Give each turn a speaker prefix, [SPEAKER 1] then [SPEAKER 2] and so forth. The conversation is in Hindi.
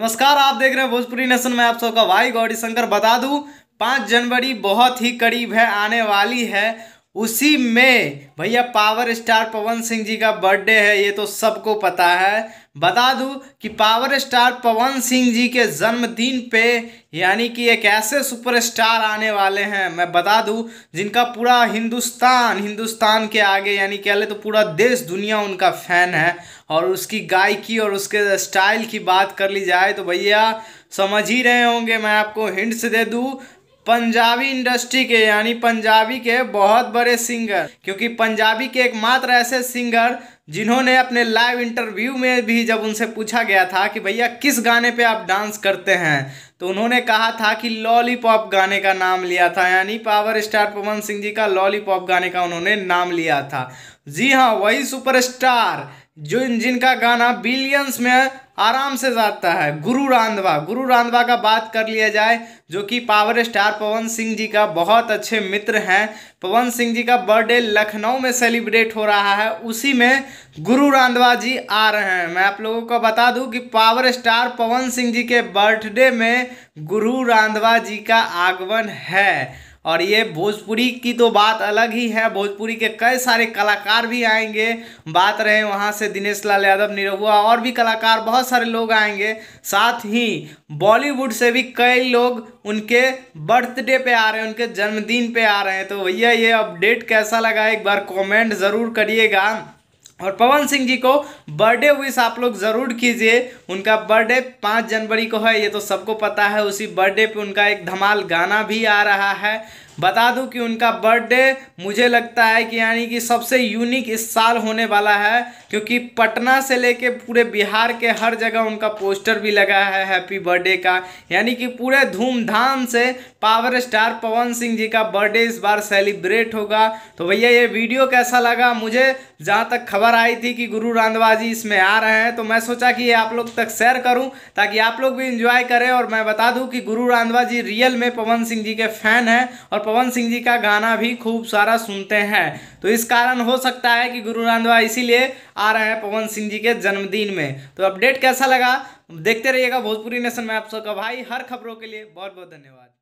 [SPEAKER 1] नमस्कार आप देख रहे हैं भोजपुरी नेशन में आप सबका भाई गौरी शंकर बता दूं पाँच जनवरी बहुत ही करीब है आने वाली है उसी में भैया पावर स्टार पवन सिंह जी का बर्थडे है ये तो सबको पता है बता दूं कि पावर स्टार पवन सिंह जी के जन्मदिन पे यानी कि एक ऐसे सुपरस्टार आने वाले हैं मैं बता दूं जिनका पूरा हिंदुस्तान हिंदुस्तान के आगे यानी कह ले तो पूरा देश दुनिया उनका फैन है और उसकी गायकी और उसके स्टाइल की बात कर ली जाए तो भैया समझ ही रहे होंगे मैं आपको हिंट्स दे दूँ पंजाबी इंडस्ट्री के यानी पंजाबी के बहुत बड़े सिंगर क्योंकि पंजाबी के एकमात्र ऐसे सिंगर जिन्होंने अपने लाइव इंटरव्यू में भी जब उनसे पूछा गया था कि भैया किस गाने पे आप डांस करते हैं तो उन्होंने कहा था कि लॉलीपॉप गाने का नाम लिया था यानी पावर स्टार पवन सिंह जी का लॉलीपॉप गाने का उन्होंने नाम लिया था जी हाँ वही सुपरस्टार जो जिनका गाना बिलियंस में आराम से जाता है गुरु रांधवा गुरु रांधवा का बात कर लिया जाए जो कि पावर स्टार पवन सिंह जी का बहुत अच्छे मित्र हैं पवन सिंह जी का बर्थडे लखनऊ में सेलिब्रेट हो रहा है उसी में गुरु रांधवा जी आ रहे हैं मैं आप लोगों को बता दूं कि पावर स्टार पवन सिंह जी के बर्थडे में गुरु रांधवा जी का आगमन है और ये भोजपुरी की तो बात अलग ही है भोजपुरी के कई सारे कलाकार भी आएंगे बात रहे वहाँ से दिनेश लाल यादव निरहुआ और भी कलाकार बहुत सारे लोग आएंगे साथ ही बॉलीवुड से भी कई लोग उनके बर्थडे पे आ रहे हैं उनके जन्मदिन पे आ रहे हैं तो भैया ये अपडेट कैसा लगा एक बार कमेंट ज़रूर करिएगा और पवन सिंह जी को बर्थडे विश आप लोग ज़रूर कीजिए उनका बर्थडे पाँच जनवरी को है ये तो सबको पता है उसी बर्थडे पे उनका एक धमाल गाना भी आ रहा है बता दूं कि उनका बर्थडे मुझे लगता है कि यानी कि सबसे यूनिक इस साल होने वाला है क्योंकि पटना से लेके पूरे बिहार के हर जगह उनका पोस्टर भी लगा है हैप्पी बर्थडे का यानी कि पूरे धूमधाम से पावर स्टार पवन सिंह जी का बर्थडे इस बार सेलिब्रेट होगा तो भैया ये वीडियो कैसा लगा मुझे जहाँ तक खबर आई थी कि गुरु रांधवा जी इसमें आ रहे हैं तो मैं सोचा कि ये आप लोग तक शेयर करूँ ताकि आप लोग भी इंजॉय करें और मैं बता दूँ कि गुरु रांधवा जी रियल में पवन सिंह जी के फैन हैं और पवन सिंह जी का गाना भी खूब सारा सुनते हैं तो इस कारण हो सकता है कि गुरु रांधवा इसीलिए आ रहे हैं पवन सिंह जी के जन्मदिन में तो अपडेट कैसा लगा देखते रहिएगा भोजपुरी नेशन में आप सबका भाई हर खबरों के लिए बहुत बहुत धन्यवाद